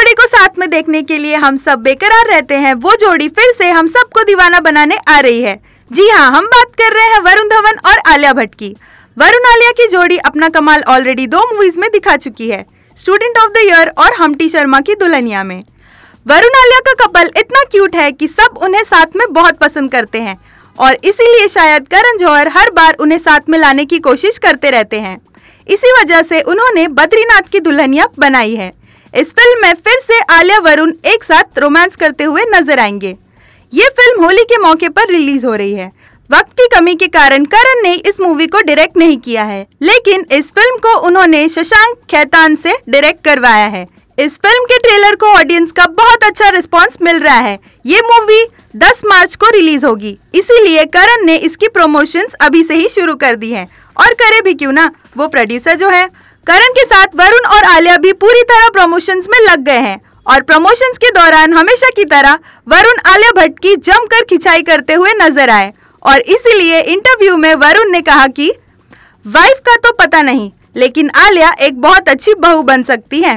जोड़ी को साथ में देखने के लिए हम सब बेकरार रहते हैं वो जोड़ी फिर से हम सबको दीवाना बनाने आ रही है जी हाँ हम बात कर रहे हैं वरुण धवन और आलिया भट्ट की वरुण आलिया की जोड़ी अपना कमाल ऑलरेडी दो मूवीज में दिखा चुकी है स्टूडेंट ऑफ द ईयर और हमटी शर्मा की दुल्हनिया में वरुण आलिया का कपल इतना क्यूट है कि सब उन्हें साथ में बहुत पसंद करते हैं और इसीलिए शायद करण जौहर हर बार उन्हें साथ में लाने की कोशिश करते रहते हैं इसी वजह से उन्होंने बद्रीनाथ की दुल्हनिया बनाई है इस फिल्म में फिर से आलिया वरुण एक साथ रोमांस करते हुए नजर आएंगे ये फिल्म होली के मौके पर रिलीज हो रही है वक्त की कमी के कारण करण ने इस मूवी को डायरेक्ट नहीं किया है लेकिन इस फिल्म को उन्होंने शशांक खैतान से डायरेक्ट करवाया है इस फिल्म के ट्रेलर को ऑडियंस का बहुत अच्छा रिस्पांस मिल रहा है ये मूवी 10 मार्च को रिलीज होगी इसीलिए करण ने इसकी प्रोमोशन अभी से ही शुरू कर दी है और करे भी क्यों ना वो प्रोड्यूसर जो है करण के साथ वरुण और आलिया भी पूरी तरह प्रमोशंस में लग गए हैं और प्रमोशंस के दौरान हमेशा की तरह वरुण आलिया भट्ट की जमकर खिंचाई करते हुए नजर आए और इसीलिए इंटरव्यू में वरुण ने कहा कि वाइफ का तो पता नहीं लेकिन आलिया एक बहुत अच्छी बहू बन सकती है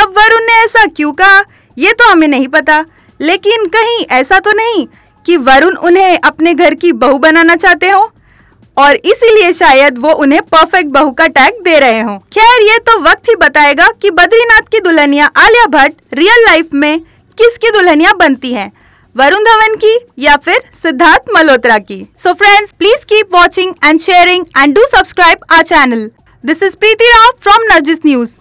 अब वरुण ने ऐसा क्यों कहा ये तो हमें नहीं पता लेकिन कहीं ऐसा तो नहीं कि वरुण उन्हें अपने घर की बहू बनाना चाहते हो और इसीलिए शायद वो उन्हें परफेक्ट बहू का टैग दे रहे हो खैर ये तो वक्त ही बताएगा कि बद्रीनाथ की दुल्हनिया आलिया भट्ट रियल लाइफ में किसकी दुल्हनिया बनती हैं वरुण धवन की या फिर सिद्धार्थ मल्होत्रा की so friends please keep watching and sharing and do subscribe our channel this is Preeti Rao from Nargis news